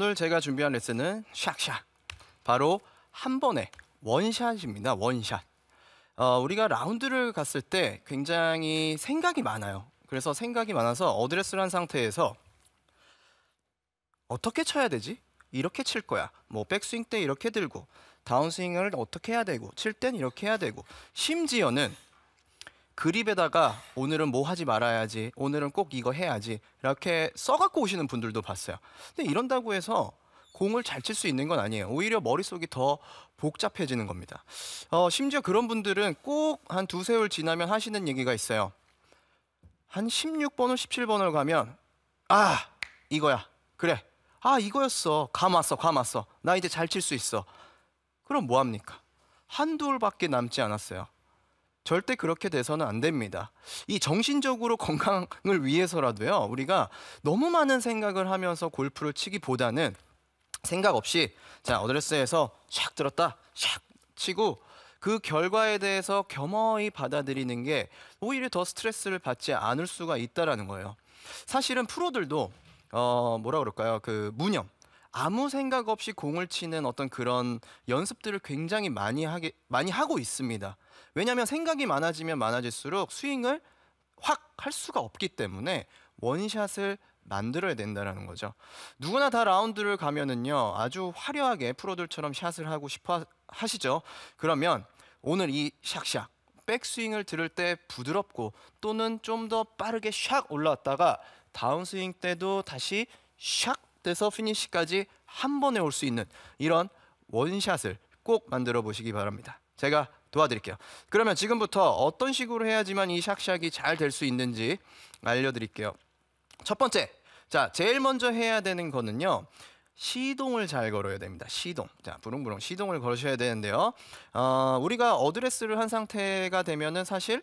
오늘 제가 준비한 레슨은 샥샥 바로 한 번에 원샷입니다 원샷 어, 우리가 라운드를 갔을 때 굉장히 생각이 많아요 그래서 생각이 많아서 어드레스를 한 상태에서 어떻게 쳐야 되지? 이렇게 칠 거야 뭐 백스윙 때 이렇게 들고 다운스윙을 어떻게 해야 되고 칠 땐 이렇게 해야 되고 심지어는 그립에다가 오늘은 뭐 하지 말아야지, 오늘은 꼭 이거 해야지 이렇게 써갖고 오시는 분들도 봤어요. 근데 이런다고 해서 공을 잘 칠 수 있는 건 아니에요. 오히려 머릿속이 더 복잡해지는 겁니다. 어, 심지어 그런 분들은 꼭 한 두세 월 지나면 하시는 얘기가 있어요. 한 16번을 17번을 가면 아 이거야 그래 아 이거였어 감 왔어 감 왔어 나 이제 잘 칠 수 있어 그럼 뭐합니까 한두 홀밖에 남지 않았어요 절대 그렇게 돼서는 안 됩니다. 이 정신적으로 건강을 위해서라도요, 우리가 너무 많은 생각을 하면서 골프를 치기보다는 생각 없이 자, 어드레스에서 샥 들었다, 샥 치고 그 결과에 대해서 겸허히 받아들이는 게 오히려 더 스트레스를 받지 않을 수가 있다라는 거예요. 사실은 프로들도 어 뭐라 그럴까요? 그 무념 아무 생각 없이 공을 치는 어떤 그런 연습들을 굉장히 많이 하게 많이 하고 있습니다. 왜냐하면 생각이 많아지면 많아질수록 스윙을 확 할 수가 없기 때문에 원샷을 만들어야 된다라는 거죠. 누구나 다 라운드를 가면은요 아주 화려하게 프로들처럼 샷을 하고 싶어 하시죠. 그러면 오늘 이 샥샥 백스윙을 들을 때 부드럽고 또는 좀 더 빠르게 샥 올라왔다가 다운스윙 때도 다시 샥 시작돼서 피니시까지 한 번에 올 수 있는 이런 원샷을 꼭 만들어 보시기 바랍니다. 제가 도와드릴게요. 그러면 지금부터 어떤 식으로 해야지만 이 샥샥이 잘 될 수 있는지 알려드릴게요. 첫 번째, 자 제일 먼저 해야 되는 거는요. 시동을 잘 걸어야 됩니다. 시동. 자, 부릉부릉 시동을 걸으셔야 되는데요. 어, 우리가 어드레스를 한 상태가 되면은 사실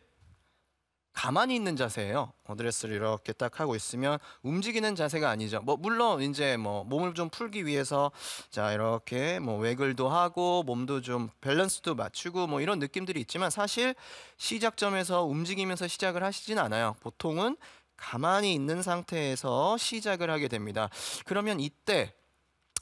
가만히 있는 자세예요. 어드레스를 이렇게 딱 하고 있으면 움직이는 자세가 아니죠. 뭐 물론 이제 뭐 몸을 좀 풀기 위해서 자 이렇게 뭐 외글도 하고 몸도 좀 밸런스도 맞추고 뭐 이런 느낌들이 있지만 사실 시작점에서 움직이면서 시작을 하시진 않아요. 보통은 가만히 있는 상태에서 시작을 하게 됩니다. 그러면 이때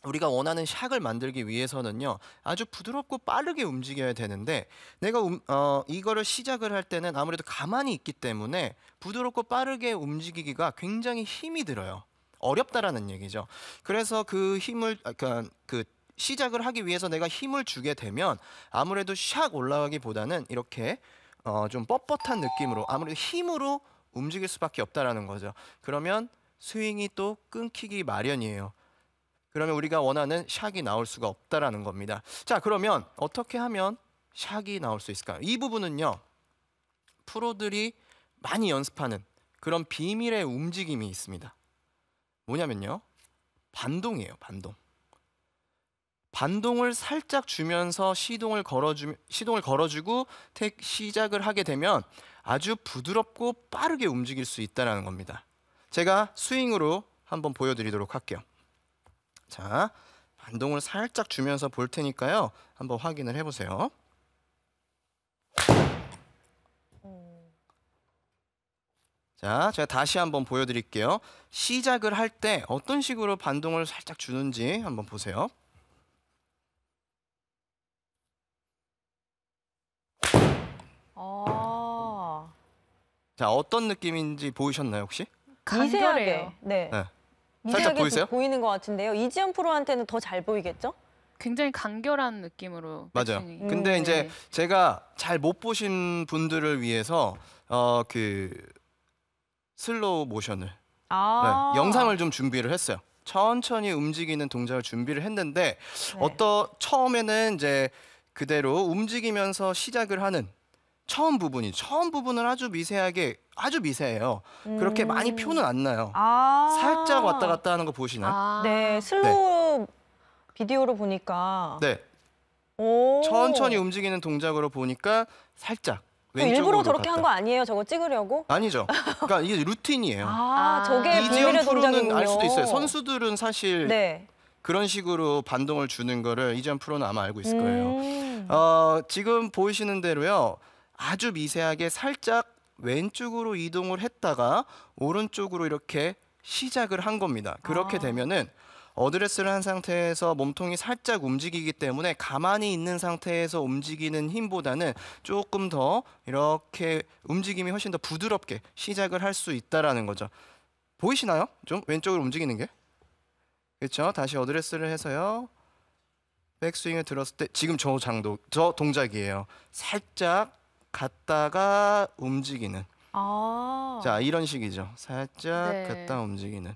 우리가 원하는 샥을 만들기 위해서는요 아주 부드럽고 빠르게 움직여야 되는데 내가 음, 어, 이거를 시작을 할 때는 아무래도 가만히 있기 때문에 부드럽고 빠르게 움직이기가 굉장히 힘이 들어요 어렵다라는 얘기죠 그래서 그 힘을 그그 아, 그 시작을 하기 위해서 내가 힘을 주게 되면 아무래도 샥 올라가기보다는 이렇게 어, 좀 뻣뻣한 느낌으로 아무래도 힘으로 움직일 수밖에 없다라는 거죠 그러면 스윙이 또 끊기기 마련이에요 그러면 우리가 원하는 샥이 나올 수가 없다라는 겁니다. 자, 그러면 어떻게 하면 샥이 나올 수 있을까요? 이 부분은요. 프로들이 많이 연습하는 그런 비밀의 움직임이 있습니다. 뭐냐면요. 반동이에요, 반동. 반동을 살짝 주면서 시동을 걸어주 시동을 걸어주고 택 시작을 하게 되면 아주 부드럽고 빠르게 움직일 수 있다라는 겁니다. 제가 스윙으로 한번 보여드리도록 할게요. 자, 반동을 살짝 주면서 볼 테니까요. 한번 확인을 해보세요. 자, 제가 다시 한번 보여드릴게요. 시작을 할 때 어떤 식으로 반동을 살짝 주는지 한번 보세요. 아 자, 어떤 느낌인지 보이셨나요, 혹시? 간결해요. 네. 네. 살짝 보이세요? 보이는 것 같은데요. 이지연 프로한테는 더 잘 보이겠죠? 굉장히 간결한 느낌으로 맞아요. 음, 근데 이제 네. 제가 잘 못 보신 분들을 위해서 어그 슬로우 모션을 아 네, 영상을 좀 준비를 했어요. 천천히 움직이는 동작을 준비를 했는데 네. 어떤 처음에는 이제 그대로 움직이면서 시작을 하는 처음 부분이 처음 부분을 아주 미세하게 아주 미세해요. 음. 그렇게 많이 음. 표는 안 나요. 아 살짝 왔다 갔다 하는 거 보시나요? 아 네, 슬로우 네. 비디오로 보니까 네. 천천히 움직이는 동작으로 보니까 살짝 어, 왼쪽으로 일부러 저렇게 한 거 아니에요? 저거 찍으려고? 아니죠. 그러니까 이게 루틴이에요. 아, 아 저게 이지연 프로는 알 수도 있어요. 선수들은 사실 네. 그런 식으로 반동을 주는 거를 이지연 프로는 아마 알고 있을 음. 거예요. 음. 어, 지금 보이시는 대로요. 아주 미세하게 살짝 왼쪽으로 이동을 했다가 오른쪽으로 이렇게 시작을 한 겁니다. 그렇게 아. 되면은 어드레스를 한 상태에서 몸통이 살짝 움직이기 때문에 가만히 있는 상태에서 움직이는 힘보다는 조금 더 이렇게 움직임이 훨씬 더 부드럽게 시작을 할 수 있다라는 거죠. 보이시나요? 좀 왼쪽으로 움직이는 게. 그렇죠? 다시 어드레스를 해서요. 백스윙을 들었을 때 지금 저 장도 저 동작이에요. 살짝 갔다가 움직이는 아. 자 이런 식이죠. 살짝 네. 갔다 움직이는.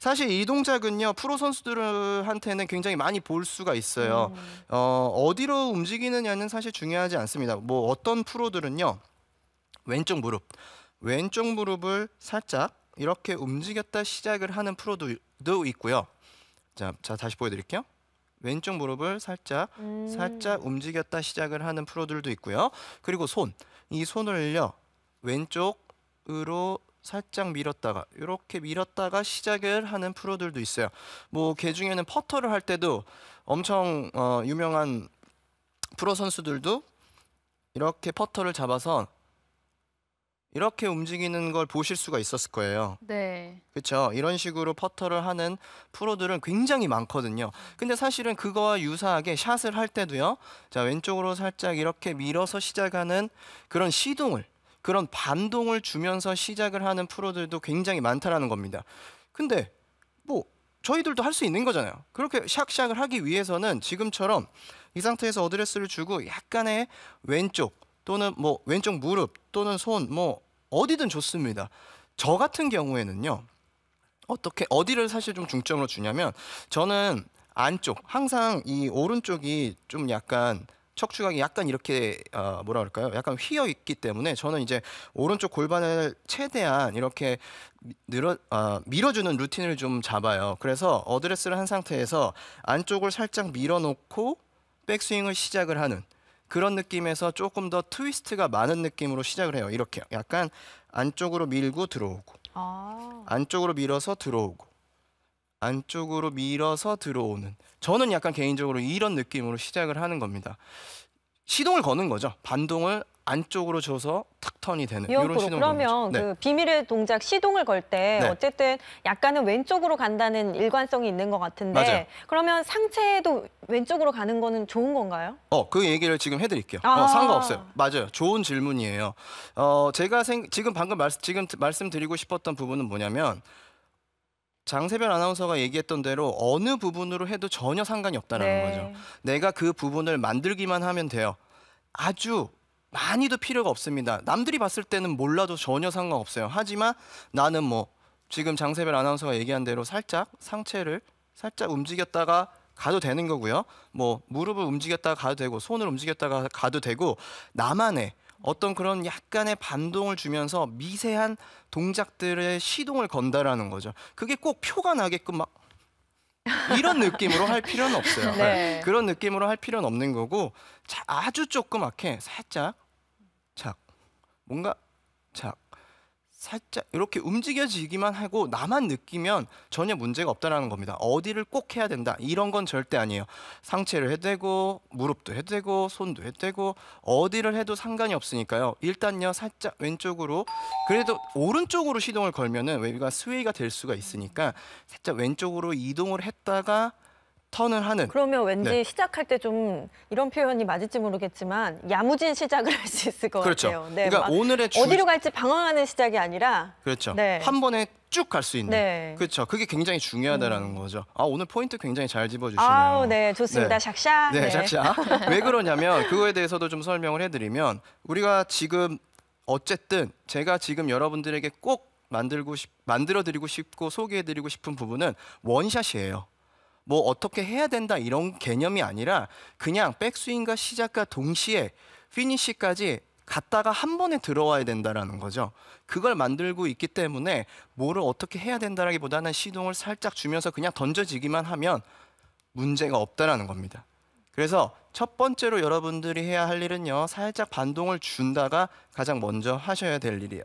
사실 이 동작은요 프로 선수들한테는 굉장히 많이 볼 수가 있어요. 음. 어, 어디로 움직이느냐는 사실 중요하지 않습니다. 뭐 어떤 프로들은요 왼쪽 무릎, 왼쪽 무릎을 살짝 이렇게 움직였다 시작을 하는 프로도 있고요. 자, 자 다시 보여드릴게요. 왼쪽 무릎을 살짝 음. 살짝 움직였다 시작을 하는 프로들도 있고요. 그리고 손, 이 손을요 왼쪽으로 살짝 밀었다가 이렇게 밀었다가 시작을 하는 프로들도 있어요. 뭐개 중에는 퍼터를 할 때도 엄청 어, 유명한 프로 선수들도 이렇게 퍼터를 잡아서 이렇게 움직이는 걸 보실 수가 있었을 거예요. 네. 그렇죠. 이런 식으로 퍼터를 하는 프로들은 굉장히 많거든요. 근데 사실은 그거와 유사하게 샷을 할 때도요. 자, 왼쪽으로 살짝 이렇게 밀어서 시작하는 그런 시동을 그런 반동을 주면서 시작을 하는 프로들도 굉장히 많다라는 겁니다. 근데 뭐 저희들도 할 수 있는 거잖아요. 그렇게 샥샥을 하기 위해서는 지금처럼 이 상태에서 어드레스를 주고 약간의 왼쪽 또는 뭐 왼쪽 무릎 또는 손 뭐 어디든 좋습니다. 저 같은 경우에는요. 어떻게 어디를 사실 좀 중점으로 주냐면 저는 안쪽 항상 이 오른쪽이 좀 약간 척추각이 약간 이렇게 어, 뭐라 그럴까요? 약간 휘어 있기 때문에 저는 이제 오른쪽 골반을 최대한 이렇게 늘어 어, 밀어주는 루틴을 좀 잡아요. 그래서 어드레스를 한 상태에서 안쪽을 살짝 밀어놓고 백스윙을 시작을 하는 그런 느낌에서 조금 더 트위스트가 많은 느낌으로 시작을 해요. 이렇게 약간 안쪽으로 밀고 들어오고 아 안쪽으로 밀어서 들어오고 안쪽으로 밀어서 들어오는 저는 약간 개인적으로 이런 느낌으로 시작을 하는 겁니다. 시동을 거는 거죠. 반동을 안쪽으로 줘서 탁 턴이 되는 이런 신호 그러면 그 네. 비밀의 동작 시동을 걸때 네. 어쨌든 약간은 왼쪽으로 간다는 일관성이 있는 것 같은데 맞아요. 그러면 상체도 왼쪽으로 가는 거는 좋은 건가요? 어, 그 얘기를 지금 해드릴게요. 어, 아 어, 상관없어요. 맞아요. 좋은 질문이에요. 어, 제가 생, 지금 방금 말, 지금 말씀드리고 싶었던 부분은 뭐냐면 장세별 아나운서가 얘기했던 대로 어느 부분으로 해도 전혀 상관이 없다는 네. 거죠. 내가 그 부분을 만들기만 하면 돼요. 아주 많이도 필요가 없습니다. 남들이 봤을 때는 몰라도 전혀 상관없어요. 하지만 나는 뭐 지금 장세별 아나운서가 얘기한 대로 살짝 상체를 살짝 움직였다가 가도 되는 거고요. 뭐 무릎을 움직였다가 가도 되고 손을 움직였다가 가도 되고 나만의 어떤 그런 약간의 반동을 주면서 미세한 동작들의 시동을 건다라는 거죠. 그게 꼭 표가 나게끔 막 이런 느낌으로 할 필요는 없어요. 네. 그런 느낌으로 할 필요는 없는 거고 자, 아주 조그맣게 살짝 착 뭔가 착 살짝 이렇게 움직여지기만 하고 나만 느끼면 전혀 문제가 없다라는 겁니다. 어디를 꼭 해야 된다 이런 건 절대 아니에요. 상체를 해대고 무릎도 해대고 손도 해대고 어디를 해도 상관이 없으니까요. 일단요 살짝 왼쪽으로 그래도 오른쪽으로 시동을 걸면은 웨이가 스웨이가 될 수가 있으니까 살짝 왼쪽으로 이동을 했다가 턴을 하는. 그러면 왠지 네. 시작할 때 좀 이런 표현이 맞을지 모르겠지만 야무진 시작을 할 수 있을 것 그렇죠. 같아요. 네, 그러니까 오늘의 주... 어디로 갈지 방황하는 시작이 아니라 그렇죠. 네. 한 번에 쭉 갈 수 있는. 네. 그렇죠. 그게 굉장히 중요하다는 음. 거죠. 아 오늘 포인트 굉장히 잘 집어주시네요. 아네 좋습니다. 네. 샥샥. 네, 네. 샥샥. 왜 그러냐면 그거에 대해서도 좀 설명을 해드리면 우리가 지금 어쨌든 제가 지금 여러분들에게 꼭 만들고 싶 만들어 드리고 싶고 소개해 드리고 싶은 부분은 원샷이에요. 뭐 어떻게 해야 된다 이런 개념이 아니라 그냥 백스윙과 시작과 동시에 피니시까지 갔다가 한 번에 들어와야 된다라는 거죠. 그걸 만들고 있기 때문에 뭐를 어떻게 해야 된다라기보다는 시동을 살짝 주면서 그냥 던져지기만 하면 문제가 없다라는 겁니다. 그래서 첫 번째로 여러분들이 해야 할 일은요. 살짝 반동을 준다가 가장 먼저 하셔야 될 일이에요.